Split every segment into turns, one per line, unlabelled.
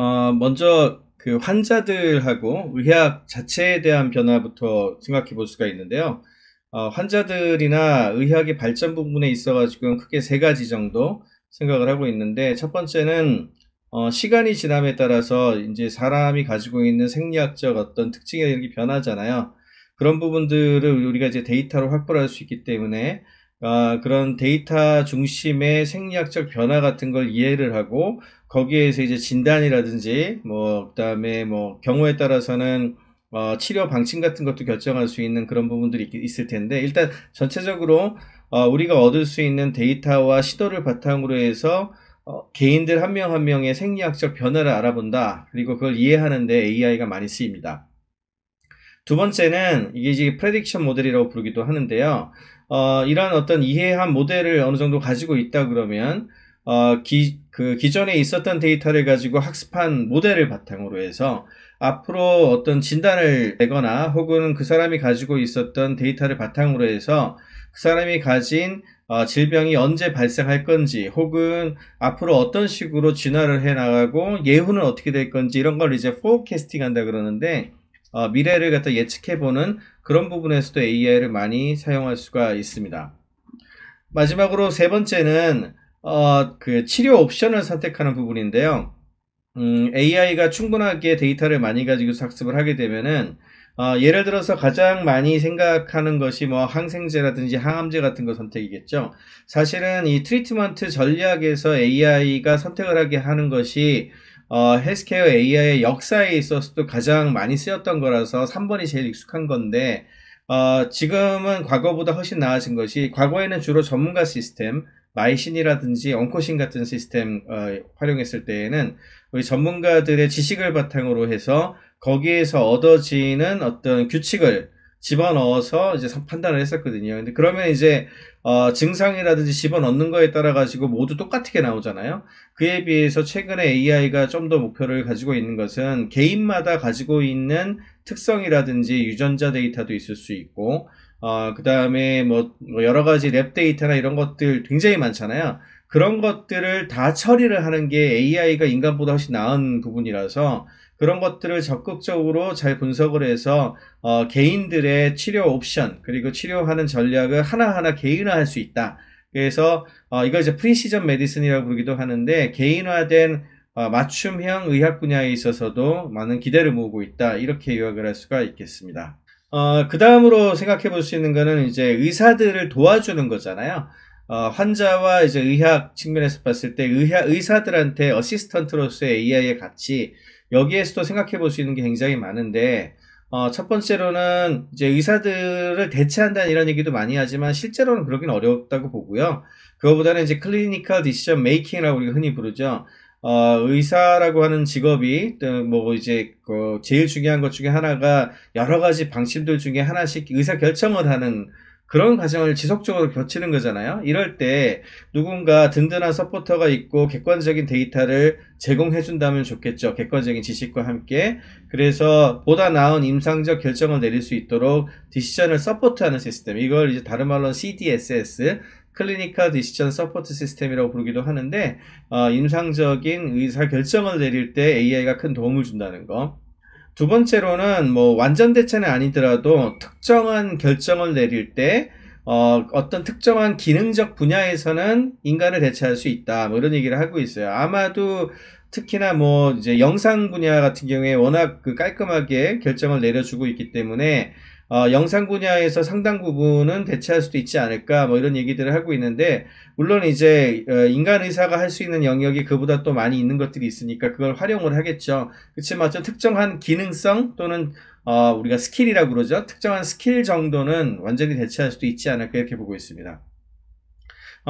어, 먼저 그 환자들하고 의학 자체에 대한 변화부터 생각해 볼 수가 있는데요. 어, 환자들이나 의학의 발전 부분에 있어가지고 크게 세 가지 정도 생각을 하고 있는데 첫 번째는 어, 시간이 지남에 따라서 이제 사람이 가지고 있는 생리학적 어떤 특징이 이렇게 변하잖아요. 그런 부분들을 우리가 이제 데이터로 확보를 할 수 있기 때문에 어, 그런 데이터 중심의 생리학적 변화 같은 걸 이해를 하고 거기에서 이제 진단이라든지 뭐 그다음에 뭐 경우에 따라서는 어, 치료 방침 같은 것도 결정할 수 있는 그런 부분들이 있, 을 텐데 일단 전체적으로 어, 우리가 얻을 수 있는 데이터와 시도를 바탕으로 해서 어, 개인들 한 명한 한 명의 생리학적 변화를 알아본다 그리고 그걸 이해하는데 AI가 많이 쓰입니다. 두 번째는 이게 이제 프레딕션 모델이라고 부르기도 하는데요. 어, 이러한 어떤 이해한 모델을 어느 정도 가지고 있다 그러면 어, 기, 그 기존에 있었던 데이터를 가지고 학습한 모델을 바탕으로 해서 앞으로 어떤 진단을 내거나 혹은 그 사람이 가지고 있었던 데이터를 바탕으로 해서 그 사람이 가진 어, 질병이 언제 발생할 건지 혹은 앞으로 어떤 식으로 진화를 해 나가고 예후는 어떻게 될 건지 이런 걸 이제 포캐스팅 한다 그러는데 어, 미래를 갖다 예측해 보는 그런 부분에서도 AI를 많이 사용할 수가 있습니다. 마지막으로 세 번째는 어, 그 치료 옵션을 선택하는 부분인데요. 음, AI가 충분하게 데이터를 많이 가지고 학습을 하게 되면은 어, 예를 들어서 가장 많이 생각하는 것이 뭐 항생제라든지 항암제 같은 거 선택이겠죠. 사실은 이 트리트먼트 전략에서 AI가 선택을 하게 하는 것이 어, 헬스케어 AI의 역사에 있어서도 가장 많이 쓰였던 거라서 3번이 제일 익숙한 건데 어, 지금은 과거보다 훨씬 나아진 것이 과거에는 주로 전문가 시스템 마이신이라든지 엉코신 같은 시스템 어, 활용했을 때에는 우리 전문가들의 지식을 바탕으로 해서 거기에서 얻어지는 어떤 규칙을 집어넣어서 이제 판단을 했었거든요. 근데 그러면 이제 어, 증상이라든지 집어넣는 거에 따라 가지고 모두 똑같게 나오잖아요. 그에 비해서 최근에 AI가 좀 더 목표를 가지고 있는 것은 개인마다 가지고 있는 특성이라든지 유전자 데이터도 있을 수 있고 어, 그 다음에 뭐, 뭐 여러 가지 랩 데이터나 이런 것들 굉장히 많잖아요. 그런 것들을 다 처리를 하는 게 AI가 인간보다 훨씬 나은 부분이라서 그런 것들을 적극적으로 잘 분석을 해서 어, 개인들의 치료 옵션 그리고 치료하는 전략을 하나하나 개인화할 수 있다. 그래서 어, 이걸 이제 프리시전 메디슨이라고 부르기도 하는데 개인화된 어, 맞춤형 의학 분야에 있어서도 많은 기대를 모으고 있다. 이렇게 요약을 할 수가 있겠습니다. 어, 그 다음으로 생각해 볼 수 있는 거는 이제 의사들을 도와주는 거잖아요. 어, 환자와 이제 의학 측면에서 봤을 때 의학, 의사들한테 어시스턴트로서의 a i 의 가치, 여기에서도 생각해 볼 수 있는 게 굉장히 많은데, 어, 첫 번째로는 이제 의사들을 대체한다는 이런 얘기도 많이 하지만 실제로는 그러긴 어렵다고 보고요. 그거보다는 이제 클리니컬 디시전 메이킹이라고 우리가 흔히 부르죠. 어, 의사라고 하는 직업이 뭐 이제 그 제일 중요한 것 중에 하나가 여러 가지 방침들 중에 하나씩 의사 결정을 하는 그런 과정을 지속적으로 거치는 거잖아요. 이럴 때 누군가 든든한 서포터가 있고 객관적인 데이터를 제공해 준다면 좋겠죠. 객관적인 지식과 함께. 그래서 보다 나은 임상적 결정을 내릴 수 있도록 디시전을 서포트하는 시스템. 이걸 이제 다른 말로 CDSS, 클리니컬 디시전 서포트 시스템이라고 부르기도 하는데 어, 임상적인 의사 결정을 내릴 때 AI가 큰 도움을 준다는 거. 두 번째로는 뭐 완전 대체는 아니더라도 특정한 결정을 내릴 때 어, 어떤 특정한 기능적 분야에서는 인간을 대체할 수 있다. 뭐 이런 얘기를 하고 있어요. 아마도 특히나 뭐 이제 영상 분야 같은 경우에 워낙 그 깔끔하게 결정을 내려주고 있기 때문에 어, 영상 분야에서 상당 부분은 대체할 수도 있지 않을까 뭐 이런 얘기들을 하고 있는데 물론 이제 어, 인간 의사가 할 수 있는 영역이 그보다 또 많이 있는 것들이 있으니까 그걸 활용을 하겠죠. 그렇지만 좀 특정한 기능성 또는 어, 우리가 스킬이라고 그러죠. 특정한 스킬 정도는 완전히 대체할 수도 있지 않을까 이렇게 보고 있습니다.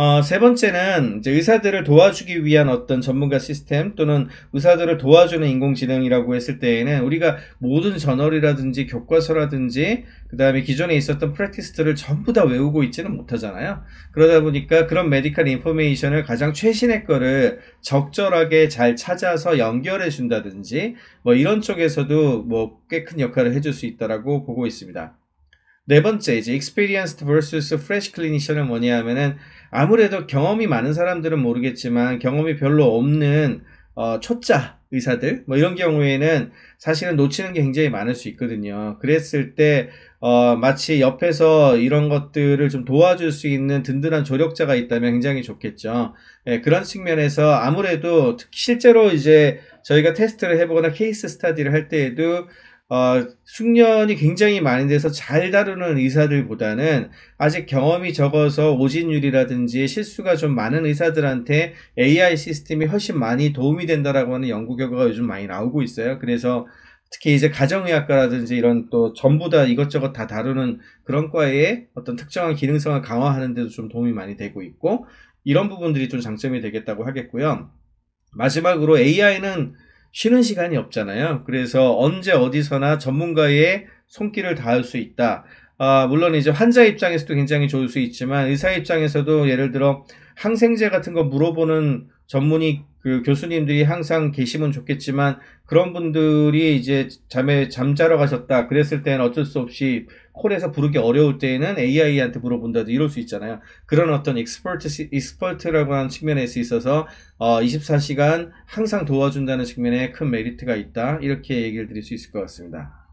어, 세 번째는 의사들을 도와주기 위한 어떤 전문가 시스템 또는 의사들을 도와주는 인공지능이라고 했을 때에는 우리가 모든 저널이라든지 교과서라든지 그 다음에 기존에 있었던 프랙티스트를 전부 다 외우고 있지는 못하잖아요. 그러다 보니까 그런 메디컬 인포메이션을 가장 최신의 거를 적절하게 잘 찾아서 연결해 준다든지 뭐 이런 쪽에서도 뭐 꽤 큰 역할을 해줄 수 있다라고 보고 있습니다. 네 번째 이제 experienced versus fresh clinician은 뭐냐 하면은 아무래도 경험이 많은 사람들은 모르겠지만 경험이 별로 없는 어, 초짜 의사들 뭐 이런 경우에는 사실은 놓치는 게 굉장히 많을 수 있거든요. 그랬을 때 어, 마치 옆에서 이런 것들을 좀 도와줄 수 있는 든든한 조력자가 있다면 굉장히 좋겠죠. 예, 그런 측면에서 아무래도 실제로 이제 저희가 테스트를 해보거나 케이스 스타디를 할 때에도 어, 숙련이 굉장히 많은 데서 잘 다루는 의사들보다는 아직 경험이 적어서 오진율이라든지 실수가 좀 많은 의사들한테 AI 시스템이 훨씬 많이 도움이 된다라고 하는 연구 결과가 요즘 많이 나오고 있어요. 그래서 특히 이제 가정의학과라든지 이런 또 전부 다 이것저것 다 다루는 그런 과의 어떤 특정한 기능성을 강화하는 데도 좀 도움이 많이 되고 있고 이런 부분들이 좀 장점이 되겠다고 하겠고요. 마지막으로 AI는 쉬는 시간이 없잖아요. 그래서 언제 어디서나 전문가의 손길을 닿을 수 있다. 아, 물론 이제 환자 입장에서도 굉장히 좋을 수 있지만 의사 입장에서도 예를 들어 항생제 같은 거 물어보는 전문의 그 교수님들이 항상 계시면 좋겠지만 그런 분들이 이제 잠에 잠자러 가셨다 그랬을 때는 어쩔 수 없이 콜에서 부르기 어려울 때에는 AI한테 물어본다든 이럴 수 있잖아요. 그런 어떤 익스퍼트, 익스퍼트라고 하는 측면에서 있어서 어, 24시간 항상 도와준다는 측면에 큰 메리트가 있다. 이렇게 얘기를 드릴 수 있을 것 같습니다.